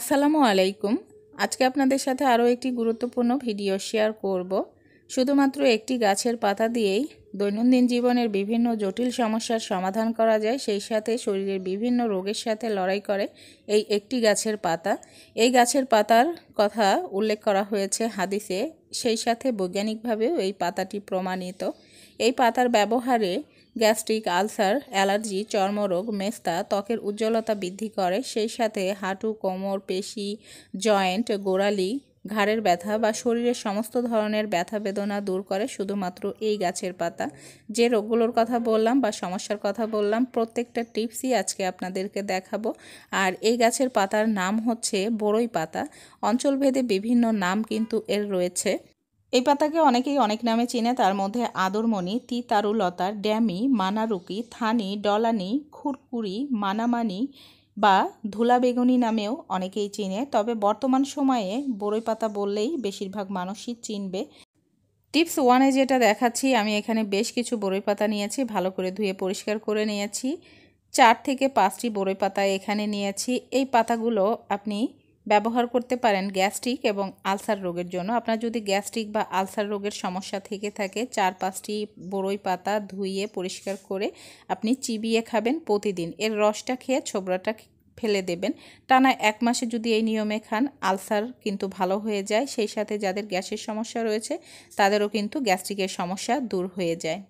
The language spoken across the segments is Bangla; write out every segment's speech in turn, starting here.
আসসালামু আলাইকুম আজকে আপনাদের সাথে আরও একটি গুরুত্বপূর্ণ ভিডিও শেয়ার করব শুধুমাত্র একটি গাছের পাতা দিয়েই দৈনন্দিন জীবনের বিভিন্ন জটিল সমস্যার সমাধান করা যায় সেই সাথে শরীরের বিভিন্ন রোগের সাথে লড়াই করে এই একটি গাছের পাতা এই গাছের পাতার কথা উল্লেখ করা হয়েছে হাদিসে সেই সাথে বৈজ্ঞানিকভাবেও এই পাতাটি প্রমাণিত এই পাতার ব্যবহারে গ্যাস্ট্রিক আলসার অ্যালার্জি চর্মরোগ মেস্তা ত্বকের উজ্জ্বলতা বৃদ্ধি করে সেই সাথে হাঁটু কোমর পেশি জয়েন্ট গোড়ালি ঘাড়ের ব্যথা বা শরীরের সমস্ত ধরনের ব্যথা বেদনা দূর করে শুধুমাত্র এই গাছের পাতা যে রোগগুলোর কথা বললাম বা সমস্যার কথা বললাম প্রত্যেকটা টিপসই আজকে আপনাদেরকে দেখাবো আর এই গাছের পাতার নাম হচ্ছে বড়ই পাতা অঞ্চলভেদে বিভিন্ন নাম কিন্তু এর রয়েছে এই পাতাকে অনেকেই অনেক নামে চিনে তার মধ্যে আদরমণি তিতারুলতা ড্যামি মানারুকি থানি ডলানি খুরকুড়ি মানামানি বা ধুলা বেগুনি নামেও অনেকেই চিনে তবে বর্তমান সময়ে বড়ই পাতা বললেই বেশিরভাগ মানুষই চিনবে টিপস ওয়ানে যেটা দেখাচ্ছি আমি এখানে বেশ কিছু বড়ই পাতা নিয়েছি ভালো করে ধুয়ে পরিষ্কার করে নিয়েছি চার থেকে পাঁচটি বড়ই পাতা এখানে নিয়েছি এই পাতাগুলো আপনি ব্যবহার করতে পারেন গ্যাস্ট্রিক এবং আলসার রোগের জন্য আপনার যদি গ্যাস্ট্রিক বা আলসার রোগের সমস্যা থেকে থাকে চার পাঁচটি বড়ই পাতা ধুইয়ে পরিষ্কার করে আপনি চিবিয়ে খাবেন প্রতিদিন এর রসটা খেয়ে ছোবড়াটা ফেলে দেবেন টানা এক মাসে যদি এই নিয়মে খান আলসার কিন্তু ভালো হয়ে যায় সেই সাথে যাদের গ্যাসের সমস্যা রয়েছে তাদেরও কিন্তু গ্যাস্ট্রিকের সমস্যা দূর হয়ে যায়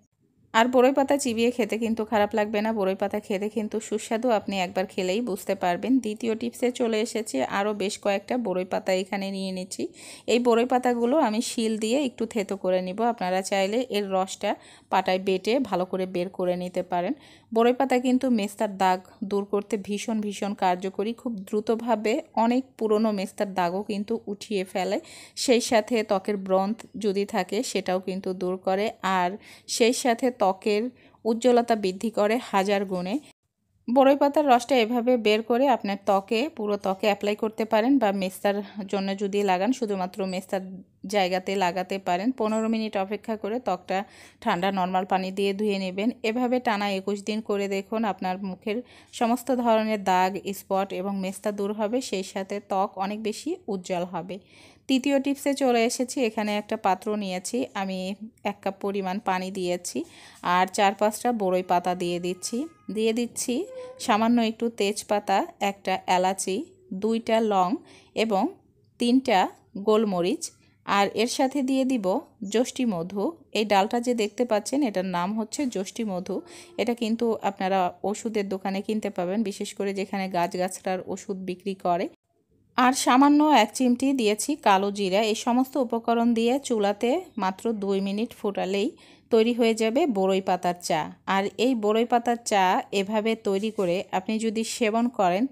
আর বড়ই পাতা চিবিয়ে খেতে কিন্তু খারাপ লাগবে না বড়ই পাতা খেতে কিন্তু সুস্বাদু আপনি একবার খেলেই বুঝতে পারবেন দ্বিতীয় টিপসে চলে এসেছে আরও বেশ কয়েকটা বড়ই পাতা এখানে নিয়ে নিচ্ছি এই বড়ই পাতাগুলো আমি শিল দিয়ে একটু থেতো করে নিব আপনারা চাইলে এর রসটা পাটায় বেটে ভালো করে বের করে নিতে পারেন বড়ই পাতা কিন্তু মেস্তার দাগ দূর করতে ভীষণ ভীষণ কার্যকরী খুব দ্রুতভাবে অনেক পুরনো মেস্তার দাগও কিন্তু উঠিয়ে ফেলে সেই সাথে ত্বকের ব্রন্থ যদি থাকে সেটাও কিন্তু দূর করে আর সেই সাথে ত্বকের উজ্জ্বলতা বৃদ্ধি করে হাজার গুণে বড়ই পাতার রসটা এভাবে বের করে আপনার ত্বকে পুরো ত্বকে অ্যাপ্লাই করতে পারেন বা মেস্তার জন্য যদি লাগান শুধুমাত্র মেস্তার জায়গাতে লাগাতে পারেন পনেরো মিনিট অপেক্ষা করে ত্বকটা ঠান্ডা নর্মাল পানি দিয়ে ধুয়ে নেবেন এভাবে টানা একুশ দিন করে দেখুন আপনার মুখের সমস্ত ধরনের দাগ স্পট এবং মেস্তা দূর হবে সেই সাথে ত্বক অনেক বেশি উজ্জ্বল হবে তৃতীয় টিপসে চলে এসেছি এখানে একটা পাত্র নিয়েছি আমি এক কাপ পরিমাণ পানি দিয়েছি আর চার পাঁচটা বড়ই পাতা দিয়ে দিচ্ছি দিয়ে দিচ্ছি সামান্য একটু তেজপাতা একটা এলাচি দুইটা লং এবং তিনটা গোলমরিচ আর এর সাথে দিয়ে দিব যষ্টি মধু এই ডালটা যে দেখতে পাচ্ছেন এটার নাম হচ্ছে যষ্টি মধু এটা কিন্তু আপনারা ওষুধের দোকানে কিনতে পাবেন বিশেষ করে যেখানে গাছগাছড়ার ওষুধ বিক্রি করে আর সামান্য এক চিমটি দিয়েছি কালো জিরা এই সমস্ত উপকরণ দিয়ে চুলাতে মাত্র দুই মিনিট ফোটালেই তৈরি হয়ে যাবে বড়ই পাতার চা আর এই বড়ই পাতার চা এভাবে তৈরি করে আপনি যদি সেবন করেন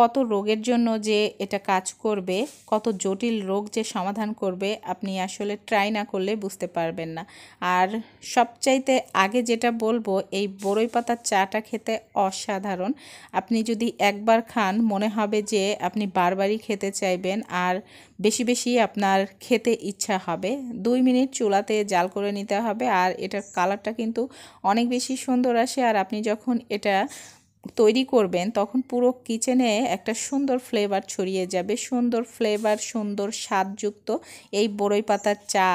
কত রোগের জন্য যে এটা কাজ করবে কত জটিল রোগ যে সমাধান করবে আপনি আসলে ট্রাই না করলে বুঝতে পারবেন না আর সবচাইতে আগে যেটা বলবো এই বড়ই পাতার চাটা খেতে অসাধারণ আপনি যদি একবার খান মনে হবে যে আপনি বারবারই খেতে চাইবেন আর বেশি বেশি আপনার খেতে ইচ্ছা হবে দুই মিনিট চুলাতে জাল করে নিতে হবে আর এটার কালারটা কিন্তু অনেক বেশি সুন্দর আসে আর আপনি যখন এটা তৈরি করবেন তখন পুরো কিচেনে একটা সুন্দর ফ্লেভার ছড়িয়ে যাবে সুন্দর ফ্লেভার সুন্দর স্বাদযুক্ত এই বড়ই পাতার চা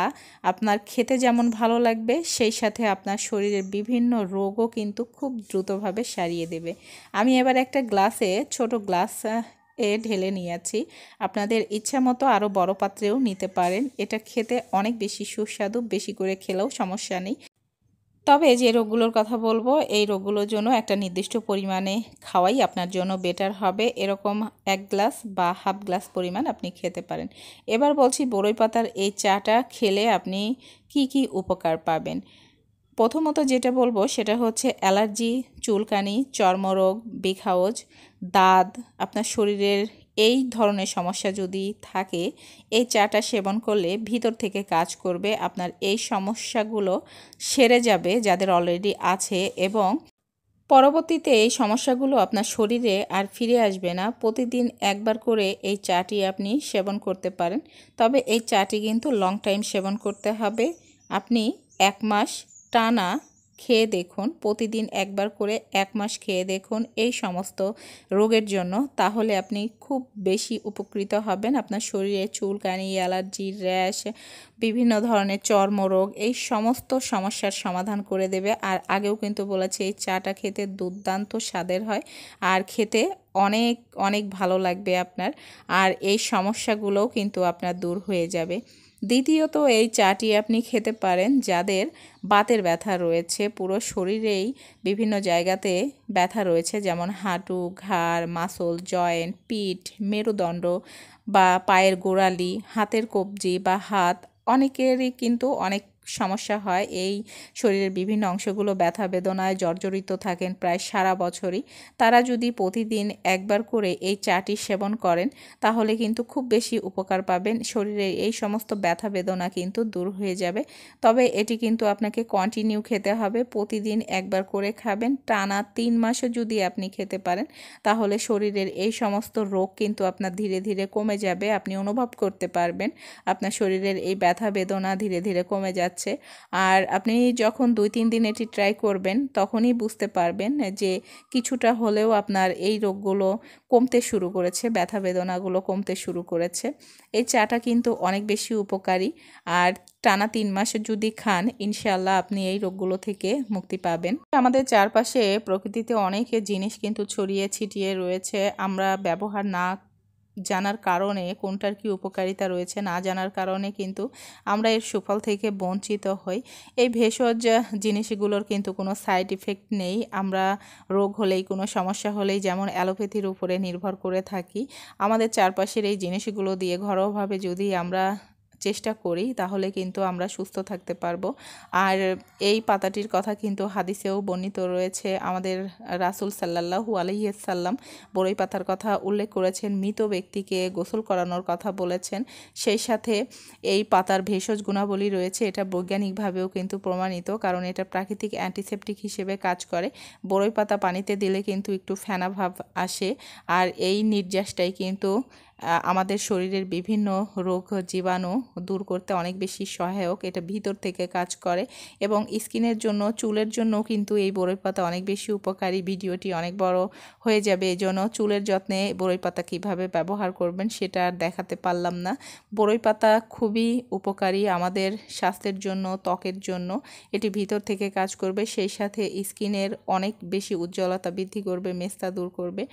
আপনার খেতে যেমন ভালো লাগবে সেই সাথে আপনার শরীরের বিভিন্ন রোগও কিন্তু খুব দ্রুতভাবে সারিয়ে দেবে আমি এবার একটা গ্লাসে ছোট গ্লাস এ ঢেলে নিয়েছি আপনাদের ইচ্ছা মতো আরও বড় পাত্রেও নিতে পারেন এটা খেতে অনেক বেশি সুস্বাদু বেশি করে খেলেও সমস্যা নেই তবে যে রোগগুলোর কথা বলবো এই রোগগুলোর জন্য একটা নির্দিষ্ট পরিমাণে খাওয়াই আপনার জন্য বেটার হবে এরকম এক গ্লাস বা হাফ গ্লাস পরিমাণ আপনি খেতে পারেন এবার বলছি বড়ই পাতার এই চাটা খেলে আপনি কি কি উপকার পাবেন প্রথমত যেটা বলবো সেটা হচ্ছে অ্যালার্জি চুলকানি চর্মরোগ বিখাওজ দাঁত আপনার শরীরের এই ধরনের সমস্যা যদি থাকে এই চাটা সেবন করলে ভিতর থেকে কাজ করবে আপনার এই সমস্যাগুলো সেরে যাবে যাদের অলরেডি আছে এবং পরবর্তীতে এই সমস্যাগুলো আপনার শরীরে আর ফিরে আসবে না প্রতিদিন একবার করে এই চাটি আপনি সেবন করতে পারেন তবে এই চাটি কিন্তু লং টাইম সেবন করতে হবে আপনি এক মাস টানা খেয়ে দেখুন প্রতিদিন একবার করে এক মাস খেয়ে দেখুন এই সমস্ত রোগের জন্য তাহলে আপনি খুব বেশি উপকৃত হবেন আপনার শরীরে চুলকানি অ্যালার্জি র্যাশ বিভিন্ন ধরনের চর্মরোগ এই সমস্ত সমস্যার সমাধান করে দেবে আর আগেও কিন্তু বলেছে এই চাটা খেতে দুর্দান্ত স্বাদের হয় আর খেতে অনেক অনেক ভালো লাগবে আপনার আর এই সমস্যাগুলোও কিন্তু আপনার দূর হয়ে যাবে দ্বিতীয়ত এই চাটি আপনি খেতে পারেন যাদের বাতের ব্যথা রয়েছে পুরো শরীরেই বিভিন্ন জায়গাতে ব্যথা রয়েছে যেমন হাঁটু ঘাড় মাসল জয়েন্ট পিঠ মেরুদণ্ড বা পায়ের গোড়ালি হাতের কবজি বা হাত অনেকেরই কিন্তু অনেক সমস্যা হয় এই শরীরের বিভিন্ন অংশগুলো ব্যথা বেদনায় জর্জরিত থাকেন প্রায় সারা বছরই তারা যদি প্রতিদিন একবার করে এই চাটি সেবন করেন তাহলে কিন্তু খুব বেশি উপকার পাবেন শরীরের এই সমস্ত ব্যথা বেদনা কিন্তু দূর হয়ে যাবে তবে এটি কিন্তু আপনাকে কন্টিনিউ খেতে হবে প্রতিদিন একবার করে খাবেন টানা তিন মাসও যদি আপনি খেতে পারেন তাহলে শরীরের এই সমস্ত রোগ কিন্তু আপনার ধীরে ধীরে কমে যাবে আপনি অনুভব করতে পারবেন আপনার শরীরের এই ব্যথা বেদনা ধীরে ধীরে কমে যাচ্ছে যাচ্ছে আর আপনি যখন দুই তিন দিন এটি ট্রাই করবেন তখনই বুঝতে পারবেন যে কিছুটা হলেও আপনার এই রোগগুলো কমতে শুরু করেছে ব্যথা বেদনাগুলো কমতে শুরু করেছে এই চাটা কিন্তু অনেক বেশি উপকারী আর টানা তিন মাস যদি খান ইনশাল্লাহ আপনি এই রোগগুলো থেকে মুক্তি পাবেন আমাদের চারপাশে প্রকৃতিতে অনেক জিনিস কিন্তু ছড়িয়ে ছিটিয়ে রয়েছে আমরা ব্যবহার না জানার কারণে কোনটার কি উপকারিতা রয়েছে না জানার কারণে কিন্তু আমরা এর সুফল থেকে বঞ্চিত হই এই ভেষজ জিনিসগুলোর কিন্তু কোনো সাইড ইফেক্ট নেই আমরা রোগ হলেই কোনো সমস্যা হলেই যেমন অ্যালোপ্যাথির উপরে নির্ভর করে থাকি আমাদের চারপাশের এই জিনিসগুলো দিয়ে ঘরোয়াভাবে যদি আমরা চেষ্টা করি তাহলে কিন্তু আমরা সুস্থ থাকতে পারবো আর এই পাতাটির কথা কিন্তু হাদিসেও বর্ণিত রয়েছে আমাদের রাসুল সাল্লাহু আলহিয়াল্লাম বড়ই পাতার কথা উল্লেখ করেছেন মৃত ব্যক্তিকে গোসল করানোর কথা বলেছেন সেই সাথে এই পাতার ভেষজ গুণাবলী রয়েছে এটা বৈজ্ঞানিকভাবেও কিন্তু প্রমাণিত কারণ এটা প্রাকৃতিক অ্যান্টিসেপটিক হিসেবে কাজ করে বড়ই পাতা পানিতে দিলে কিন্তু একটু ফেনা ভাব আসে আর এই নির্যাসটাই কিন্তু আমাদের শরীরের বিভিন্ন রোগ জীবাণু দূর করতে অনেক বেশি সহায়ক এটা ভিতর থেকে কাজ করে এবং স্কিনের জন্য চুলের জন্য কিন্তু এই বরই পাতা অনেক বেশি উপকারী ভিডিওটি অনেক বড় হয়ে যাবে এই জন্য চুলের যত্নে বরই পাতা কীভাবে ব্যবহার করবেন সেটা আর দেখাতে পারলাম না বরই পাতা খুবই উপকারী আমাদের স্বাস্থ্যের জন্য ত্বকের জন্য এটি ভিতর থেকে কাজ করবে সেই সাথে স্কিনের অনেক বেশি উজ্জ্বলতা বৃদ্ধি করবে মেস্তা দূর করবে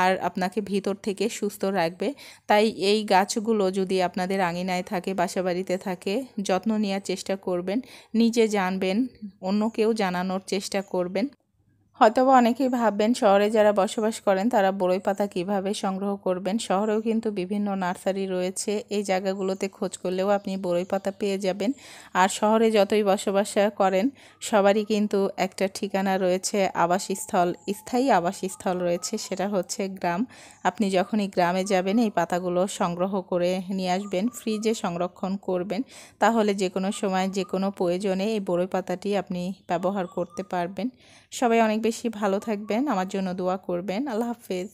আর আপনাকে ভিতর থেকে সুস্থ রাখবে তাই এই গাছগুলো যদি আপনাদের আঙিনায় থাকে বাসাবাড়িতে থাকে যত্ন নেওয়ার চেষ্টা করবেন নিজে জানবেন অন্যকেও জানানোর চেষ্টা করবেন হয়তোবা অনেকেই ভাববেন শহরে যারা বসবাস করেন তারা বড়ই পাতা কিভাবে সংগ্রহ করবেন শহরেও কিন্তু বিভিন্ন নার্সারি রয়েছে এই জায়গাগুলোতে খোঁজ করলেও আপনি বড়ই পাতা পেয়ে যাবেন আর শহরে যতই বসবাস করেন সবারই কিন্তু একটা ঠিকানা রয়েছে আবাসস্থল স্থায়ী আবাসস্থল রয়েছে সেটা হচ্ছে গ্রাম আপনি যখনই গ্রামে যাবেন এই পাতাগুলো সংগ্রহ করে নিয়ে আসবেন ফ্রিজে সংরক্ষণ করবেন তাহলে যে কোনো সময় যে কোনো প্রয়োজনে এই বড়ই পাতাটি আপনি ব্যবহার করতে পারবেন সবাই অনেক বেশি বেশি ভালো থাকবেন আমার জন্য দোয়া করবেন আল্লাহ হাফেজ